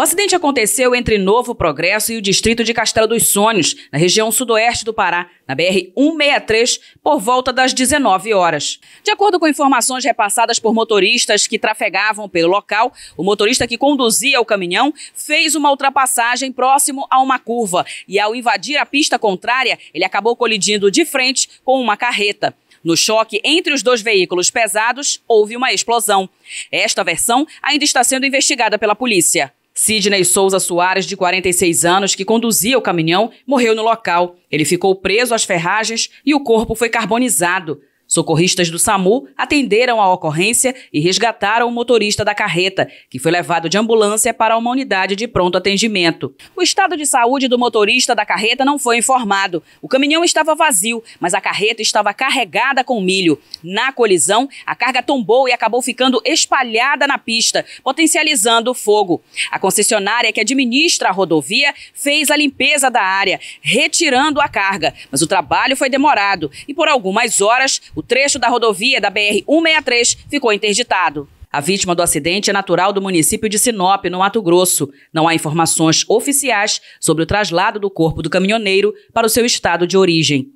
O acidente aconteceu entre Novo Progresso e o distrito de Castelo dos Sonhos, na região sudoeste do Pará, na BR 163, por volta das 19 horas. De acordo com informações repassadas por motoristas que trafegavam pelo local, o motorista que conduzia o caminhão fez uma ultrapassagem próximo a uma curva e, ao invadir a pista contrária, ele acabou colidindo de frente com uma carreta. No choque entre os dois veículos pesados, houve uma explosão. Esta versão ainda está sendo investigada pela polícia. Sidney Souza Soares, de 46 anos, que conduzia o caminhão, morreu no local. Ele ficou preso às ferragens e o corpo foi carbonizado. Socorristas do SAMU atenderam a ocorrência e resgataram o motorista da carreta, que foi levado de ambulância para uma unidade de pronto atendimento. O estado de saúde do motorista da carreta não foi informado. O caminhão estava vazio, mas a carreta estava carregada com milho. Na colisão, a carga tombou e acabou ficando espalhada na pista, potencializando o fogo. A concessionária que administra a rodovia fez a limpeza da área, retirando a carga, mas o trabalho foi demorado e por algumas horas o trecho da rodovia da BR-163 ficou interditado. A vítima do acidente é natural do município de Sinop, no Mato Grosso. Não há informações oficiais sobre o traslado do corpo do caminhoneiro para o seu estado de origem.